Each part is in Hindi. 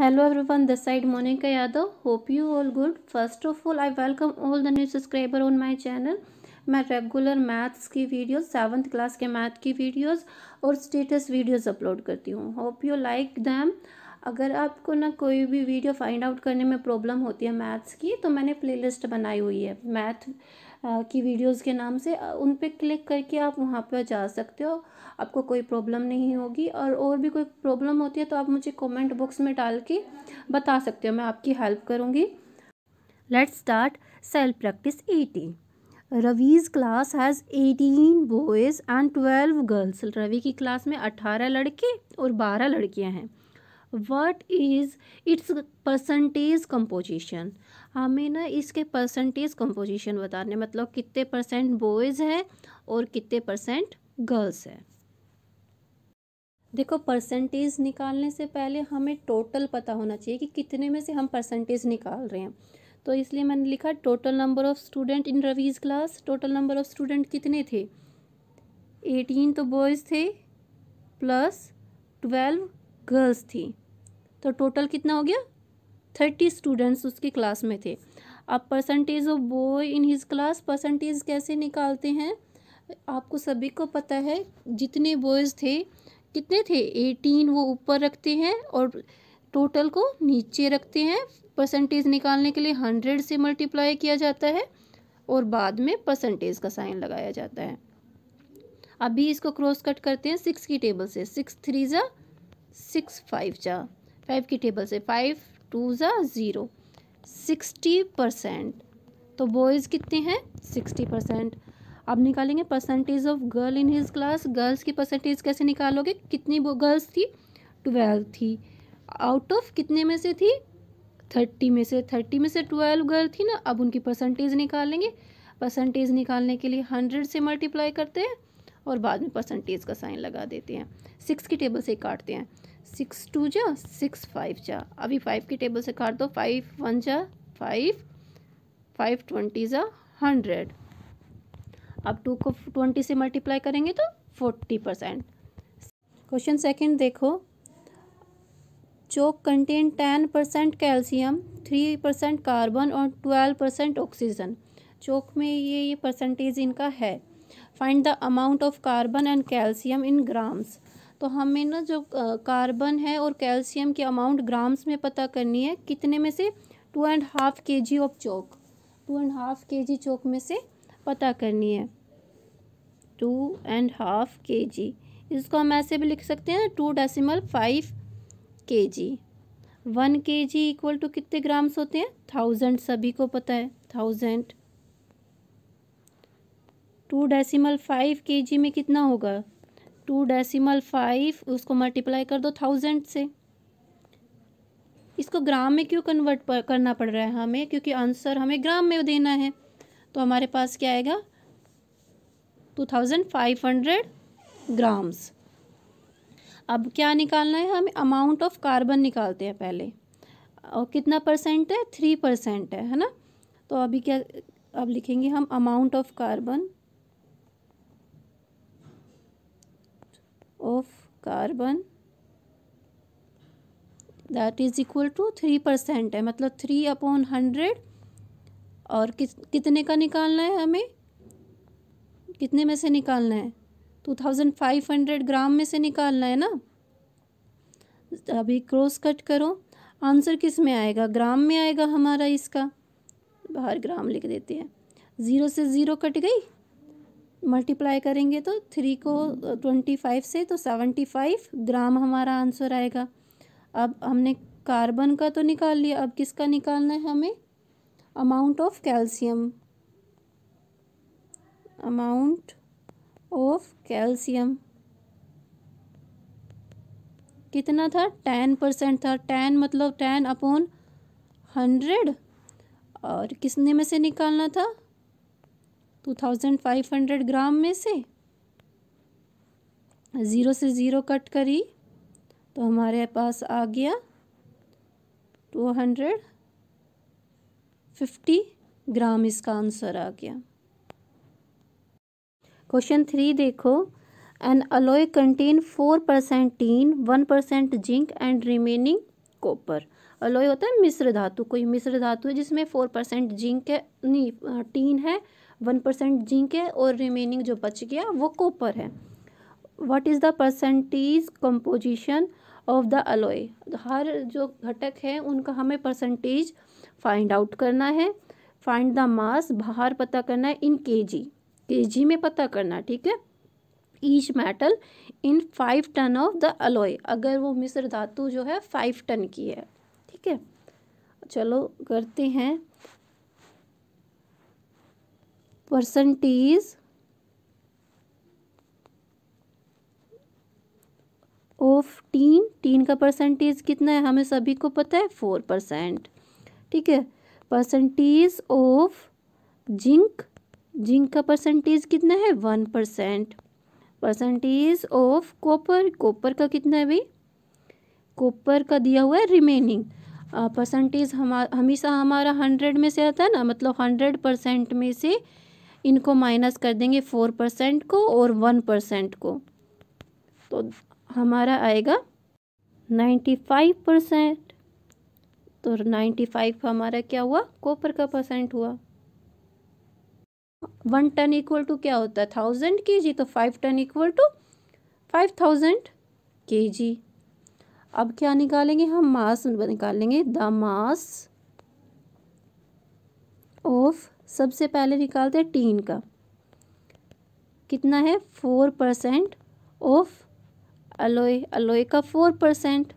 hello everyone this side Monika Yadav hope you all good first of all I welcome all the new subscriber on my channel मैं रेगुलर मैथ्स की वीडियोस सेवन्थ क्लास के मैथ की वीडियोस और स्टेटस वीडियोस अपलोड करती हूँ होप यू लाइक दैम अगर आपको ना कोई भी वीडियो फाइंड आउट करने में प्रॉब्लम होती है मैथ्स की तो मैंने प्ले बनाई हुई है मैथ की वीडियोस के नाम से उन पर क्लिक करके आप वहाँ पर जा सकते हो आपको कोई प्रॉब्लम नहीं होगी और और भी कोई प्रॉब्लम होती है तो आप मुझे कमेंट बॉक्स में डाल के बता सकते हो मैं आपकी हेल्प करूँगी let's start self practice eighty Ravi's class has eighteen boys and twelve girls Ravi की क्लास में अट्ठारह लड़के और बारह लड़कियाँ हैं what is its percentage composition हमें ना इसके परसेंटेज कंपोजिशन बताने मतलब कितने परसेंट बॉयज़ है और कितने परसेंट गर्ल्स है देखो परसेंटेज निकालने से पहले हमें टोटल पता होना चाहिए कि कितने में से हम परसेंटेज निकाल रहे हैं तो इसलिए मैंने लिखा total number of student in Ravi's class total number of student कितने थे एटीन तो बॉयज़ थे प्लस ट्वेल्व गर्ल्स थी तो टोटल कितना हो गया थर्टी स्टूडेंट्स उसकी क्लास में थे अब percentage of boy in his class percentage कैसे निकालते हैं आपको सभी को पता है जितने बॉयज़ थे कितने थे एटीन वो ऊपर रखते हैं और टोटल को नीचे रखते हैं परसेंटेज निकालने के लिए हंड्रेड से मल्टीप्लाई किया जाता है और बाद में परसेंटेज का साइन लगाया जाता है अभी इसको क्रॉस कट करते हैं सिक्स की टेबल से सिक्स थ्री जा सिक्स फाइव जा फाइव की टेबल से फाइव टू ज़ा ज़ीरो सिक्सटी परसेंट तो बॉयज़ कितने हैं सिक्सटी परसेंट अब निकालेंगे percentage of girl in his class girls की परसेंटेज कैसे निकालोगे कितनी गर्ल्स थी ट्वेल्व थी आउट ऑफ कितने में से थी थर्टी में से थर्टी में से ट्वेल्व गर्ल थी ना अब उनकी परसेंटेज निकालेंगे परसेंटेज निकालने के लिए हंड्रेड से मल्टीप्लाई करते हैं और बाद में परसेंटेज का साइन लगा देते हैं सिक्स की टेबल से काटते हैं सिक्स टू जा सिक्स फाइव जा अभी फाइव की टेबल से काट दो फाइव वन जा फाइव फाइव ट्वेंटी जा हंड्रेड अब टू को ट्वेंटी से मल्टीप्लाई करेंगे तो फोर्टी परसेंट क्वेश्चन सेकंड देखो chalk contain ten percent calcium three percent carbon और ट्वेल्व परसेंट ऑक्सीजन चोक में ये ये परसेंटेज इनका है find the amount of carbon and calcium in grams तो हमें ना जो कार्बन है और कैल्शियम के अमाउंट ग्राम्स में पता करनी है कितने में से to and half K G of chalk two and half K G चौक में से पता करनी है टू एंड हाफ़ के जी इसको हम ऐसे भी लिख सकते हैं to decimal five K G one K G equal to कितने ग्राम्स होते हैं थाउजेंड सभी को पता है thousand to decimal five K जी में कितना होगा टू डेसिमल फाइव उसको मल्टीप्लाई कर दो थाउजेंड से इसको ग्राम में क्यों कन्वर्ट करना पड़ रहा है हमें क्योंकि आंसर हमें ग्राम में देना है तो हमारे पास क्या आएगा two thousand five hundred grams अब क्या निकालना है हमें अमाउंट ऑफ कार्बन निकालते हैं पहले और कितना परसेंट है थ्री परसेंट है है ना तो अभी क्या अब लिखेंगे हम amount of carbon of carbon that is equal to three percent है मतलब थ्री अपॉन हंड्रेड और कि, कितने का निकालना है हमें कितने में से निकालना है two thousand five hundred gram में से निकालना है ना अभी क्रॉस कट करो आंसर किस में आएगा ग्राम में आएगा हमारा इसका बाहर ग्राम लिख देते हैं ज़ीरो से ज़ीरो कट गई मल्टीप्लाई करेंगे तो थ्री को ट्वेंटी फाइव से तो सेवेंटी फाइव ग्राम हमारा आंसर आएगा अब हमने कार्बन का तो निकाल लिया अब किसका निकालना है हमें amount of calcium amount of calcium कितना था टेन परसेंट था टेन मतलब टेन अपॉन हंड्रेड और किसने में से निकालना था थाउजेंड फाइव हंड्रेड ग्राम में से ज़ीरो से ज़ीरो कट करी तो हमारे पास आ गया टू हंड्रेड फिफ्टी ग्राम इसका आंसर आ गया क्वेश्चन थ्री देखो an alloy contain four percent tin one percent zinc and remaining copper alloy होता है मिश्र धातु कोई मिश्र धातु है जिसमें फोर परसेंट जिंक है नहीं टीन है वन परसेंट जिंक है और रिमेनिंग जो बच गया वो कॉपर है what is the percentage composition of the alloy हर जो घटक है उनका हमें परसेंटेज फाइंड आउट करना है फाइंड द मास बाहर पता करना है इन के जी के जी में पता करना ठीक है each metal in five ton of the alloy अगर वो मिस्र धातु जो है फाइव टन की है ठीक है चलो करते हैं परसेंटेज ऑफ टीन टीन का परसेंटेज कितना है हमें सभी को पता है फोर परसेंट ठीक है परसेंटेज ऑफ जिंक जिंक का परसेंटेज कितना है one percent percentage of copper copper का कितना है भाई कॉपर का दिया हुआ है रिमेनिंग परसेंटेज हमारा हमेशा हमारा हंड्रेड में से आता है ना मतलब हंड्रेड परसेंट में से इनको माइनस कर देंगे फोर परसेंट को और वन परसेंट को तो हमारा आएगा नाइन्टी फाइव परसेंट तो नाइन्टी फाइव हमारा क्या हुआ कॉपर का परसेंट हुआ वन टन इक्वल टू क्या होता है थाउजेंड के जी तो five ton equal to five thousand K G अब क्या निकालेंगे हम मास निकालेंगे द मास ऑफ सबसे पहले निकालते हैं टीन का कितना है four percent of alloy alloy का फोर परसेंट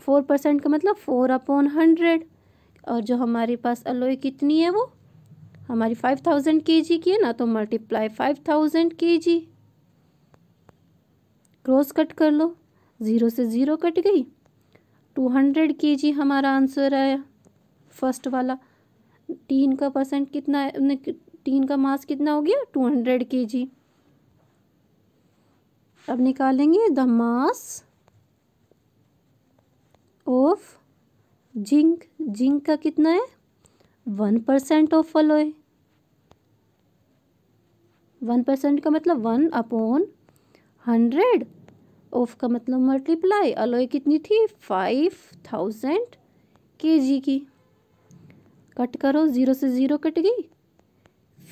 फोर परसेंट का मतलब फोर अपॉन हंड्रेड और जो हमारे पास अलोए कितनी है वो हमारी फाइव थाउजेंड के जी की है ना तो मल्टीप्लाई फाइव थाउजेंड के जी क्रॉस कट कर लो ज़ीरो से ज़ीरो कट गई टू हंड्रेड के जी हमारा आंसर आया फर्स्ट वाला टीन का परसेंट कितना टीन का मास कितना हो गया टू हंड्रेड के जी अब निकालेंगे the mass of zinc zinc का कितना है one percent of alloy one percent का मतलब वन अपॉन हंड्रेड ऑफ का मतलब मल्टीप्लाई अलोई कितनी थी फाइव थाउजेंड के जी की कट करो ज़ीरो से ज़ीरो कट गई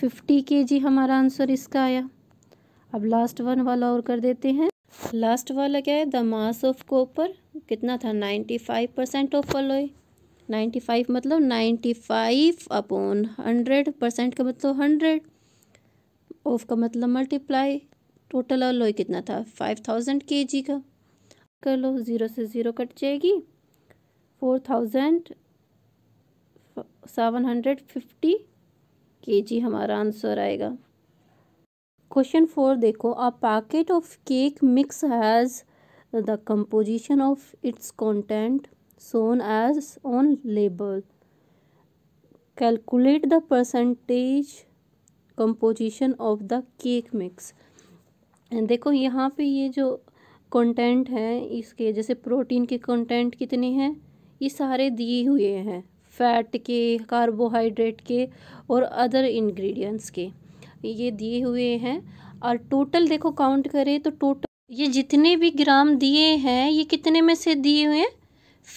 फिफ्टी के जी हमारा आंसर इसका आया अब लास्ट वन वाला और कर देते हैं लास्ट वाला क्या है द मास ऑफ कॉपर कितना था ninety five percent of alloy ninety five मतलब ninety five upon hundred percent का मतलब हंड्रेड ऑफ का मतलब मल्टीप्लाई टोटल अलॉय कितना था फाइव थाउजेंड के जी का कर लो ज़ीरो से ज़ीरो कट जाएगी four thousand seven hundred fifty K G हमारा आंसर आएगा क्वेश्चन फोर देखो a packet of cake mix has the composition of its content shown as on label calculate the percentage composition of the cake mix देखो यहाँ पे ये जो कंटेंट है इसके जैसे प्रोटीन के कंटेंट कितने हैं ये सारे दिए हुए हैं फ़ैट के कार्बोहाइड्रेट के और अदर इंग्रेडिएंट्स के ये दिए हुए हैं और टोटल देखो काउंट करें तो टोटल ये जितने भी ग्राम दिए हैं ये कितने में से दिए हुए हैं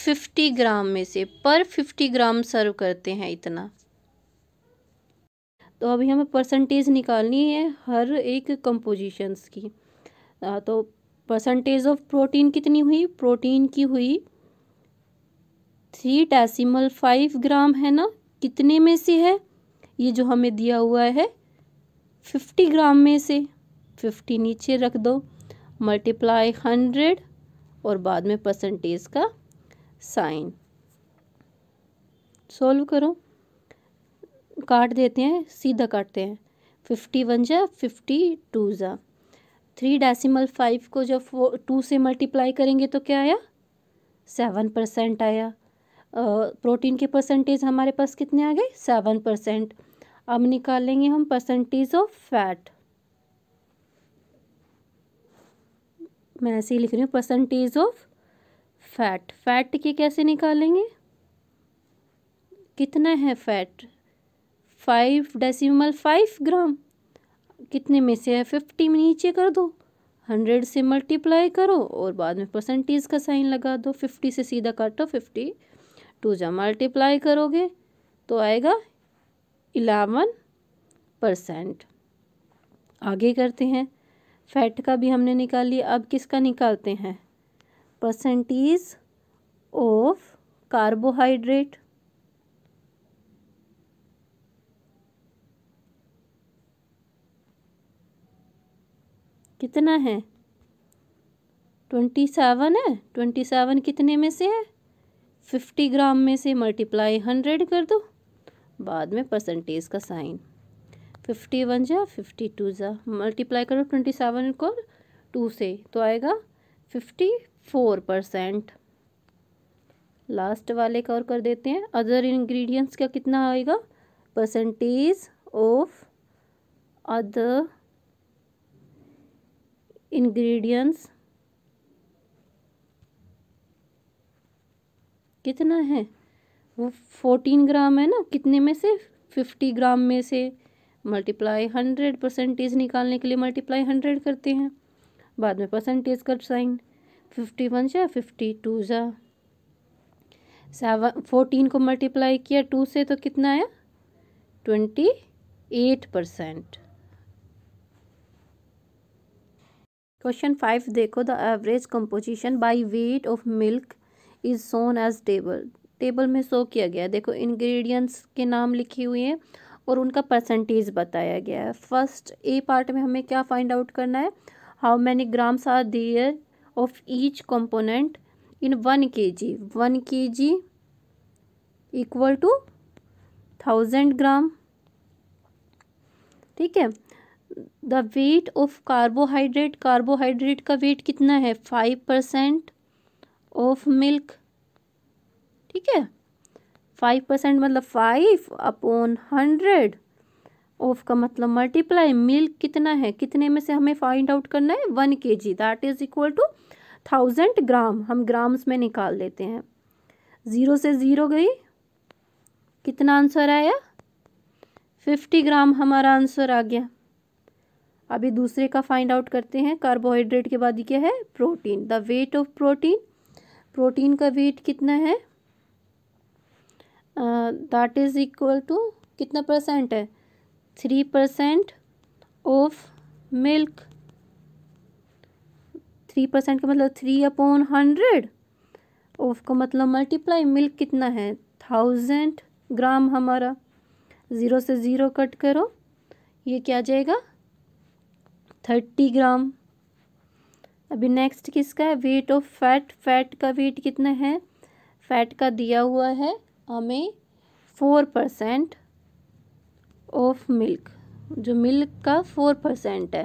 फिफ्टी ग्राम में से पर फिफ्टी ग्राम सर्व करते हैं इतना तो अभी हमें परसेंटेज निकालनी है हर एक कंपोजिशंस की तो परसेंटेज ऑफ प्रोटीन कितनी हुई प्रोटीन की हुई थ्री डेसिमल फाइव ग्राम है ना कितने में से है ये जो हमें दिया हुआ है फिफ्टी ग्राम में से फिफ्टी नीचे रख दो मल्टीप्लाई हंड्रेड और बाद में परसेंटेज का साइन सॉल्व करो काट देते हैं सीधा काटते हैं फिफ्टी वन जा फिफ्टी टू जा थ्री डेसिमल फाइव को जब टू से मल्टीप्लाई करेंगे तो क्या आया सेवन परसेंट आया प्रोटीन के परसेंटेज हमारे पास कितने आ गए सेवन परसेंट अब निकालेंगे हम परसेंटेज ऑफ फैट मैं ऐसे ही लिख रही हूँ परसेंटेज ऑफ फैट फैट के कैसे निकालेंगे कितना है fat five decimal five gram कितने में से है फिफ्टी में नीचे कर दो हंड्रेड से मल्टीप्लाई करो और बाद में परसेंटेज का साइन लगा दो फिफ्टी से सीधा काटो फिफ्टी टू जब मल्टीप्लाई करोगे तो आएगा इलेवन परसेंट आगे करते हैं फैट का भी हमने निकाल लिया अब किसका निकालते हैं परसेंटेज ऑफ कार्बोहाइड्रेट कितना है ट्वेंटी सेवन है ट्वेंटी सेवन कितने में से है फिफ्टी ग्राम में से मल्टीप्लाई हंड्रेड कर दो बाद में परसेंटेज का साइन फिफ्टी वन जा फिफ्टी टू जा मल्टीप्लाई करो ट्वेंटी सेवन को टू से तो आएगा फिफ्टी फोर परसेंट लास्ट वाले का और कर देते हैं अदर इंग्रेडिएंट्स का कितना आएगा परसेंटेज ऑफ अदर इंग्रेडिएंट्स कितना है वो फोर्टीन ग्राम है ना कितने में से फिफ्टी ग्राम में से मल्टीप्लाई हंड्रेड परसेंटेज निकालने के लिए मल्टीप्लाई हंड्रेड करते हैं बाद में परसेंटेज कर साइन फिफ्टी वन जा फिफ्टी टू जा सेवन फोर्टीन को मल्टीप्लाई किया टू से तो कितना आया twenty eight percent question five देखो the average composition by weight of milk is shown as table table में सो किया गया है देखो इंग्रेडिएंट्स के नाम लिखे हुए हैं और उनका परसेंटेज बताया गया है फर्स्ट ए पार्ट में हमें क्या फाइंड आउट करना है how many grams are there of each component in one K G one K G equal to thousand gram ठीक है the weight of carbohydrate carbohydrate का वेट कितना है फाइव परसेंट ऑफ मिल्क ठीक है फाइव परसेंट मतलब फाइव अपॉन हंड्रेड ऑफ का मतलब मल्टीप्लाई मिल्क कितना है कितने में से हमें फाइंड आउट करना है one K G that is equal to thousand gram हम ग्राम्स में निकाल लेते हैं ज़ीरो से ज़ीरो गई कितना आंसर आया फिफ्टी ग्राम हमारा आंसर आ गया अभी दूसरे का फाइंड आउट करते हैं कार्बोहाइड्रेट के बाद क्या है protein the weight of protein protein का वेट कितना है दैट इज़ इक्वल टू कितना परसेंट है three percent of milk three percent का मतलब थ्री अपॉन हंड्रेड ऑफ का मतलब मल्टीप्लाई मिल्क कितना है थाउजेंड ग्राम हमारा ज़ीरो से ज़ीरो कट करो ये क्या आ जाएगा थर्टी ग्राम अभी नेक्स्ट किसका है वेट ऑफ फैट फैट का वेट कितना है फैट का दिया हुआ है हमें फोर परसेंट ऑफ मिल्क जो मिल्क का फोर परसेंट है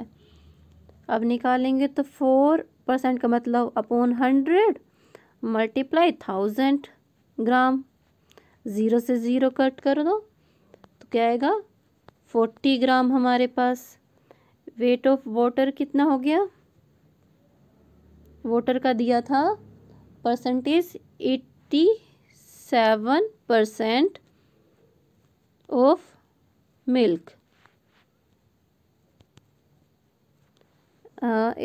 अब निकालेंगे तो फोर परसेंट का मतलब upon hundred multiply thousand gram zero से ज़ीरो कट कर दो तो क्या आएगा फोर्टी ग्राम हमारे पास वेट ऑफ वाटर कितना हो गया वोटर का दिया था percentage eighty seven percent of milk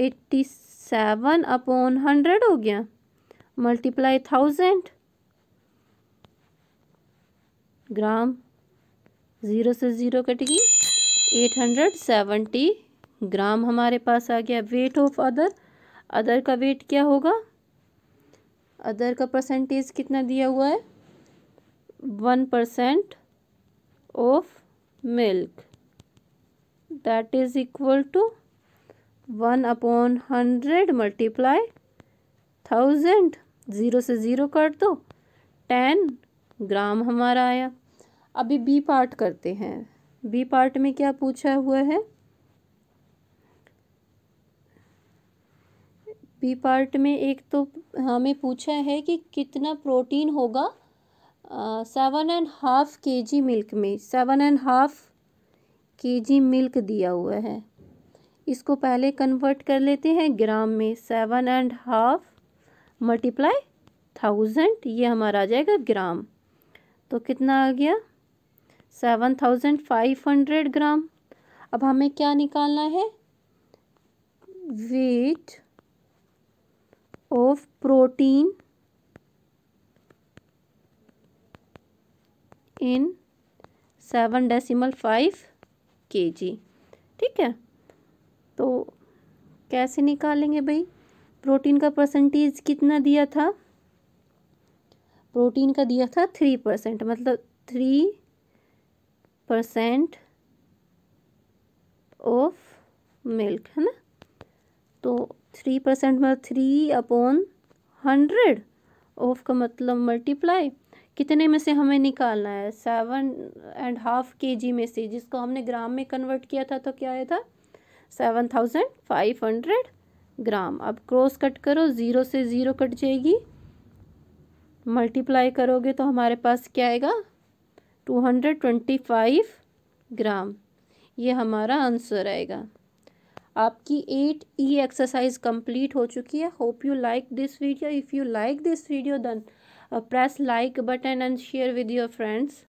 eighty seven upon hundred हो गया मल्टीप्लाई थाउजेंड ग्राम ज़ीरो से ज़ीरो कटेगी एट हंड्रेड सेवेंटी ग्राम हमारे पास आ गया वेट ऑफ अदर अदर का वेट क्या होगा अदर का परसेंटेज कितना दिया हुआ है one percent of milk that is equal to one upon hundred multiply thousand zero से ज़ीरो कर दो टेन ग्राम हमारा आया अभी बी पार्ट करते हैं बी पार्ट में क्या पूछा हुआ है बी पार्ट में एक तो हमें पूछा है कि कितना प्रोटीन होगा seven and half K G milk में seven and half K G milk दिया हुआ है इसको पहले कन्वर्ट कर लेते हैं ग्राम में seven and half multiply thousand ये हमारा आ जाएगा ग्राम तो कितना आ गया seven thousand five hundred gram अब हमें क्या निकालना है weight of protein in seven decimal five K G ठीक है तो कैसे निकालेंगे भाई प्रोटीन का परसेंटेज कितना दिया था प्रोटीन का दिया था थ्री परसेंट मतलब थ्री परसेंट ऑफ मिल्क है ना तो थ्री परसेंट मतलब थ्री अपॉन हंड्रेड ऑफ का मतलब मल्टीप्लाई कितने में से हमें निकालना है सेवन एंड हाफ के जी में से जिसको हमने ग्राम में कन्वर्ट किया था तो क्या आया था seven thousand five hundred gram अब क्रॉस कट करो ज़ीरो से ज़ीरो कट जाएगी मल्टीप्लाई करोगे तो हमारे पास क्या आएगा two hundred twenty five gram ये हमारा आंसर आएगा आपकी एट ई एक्सरसाइज कंप्लीट हो चुकी है hope you like this video if you like this video then press like button and share with your friends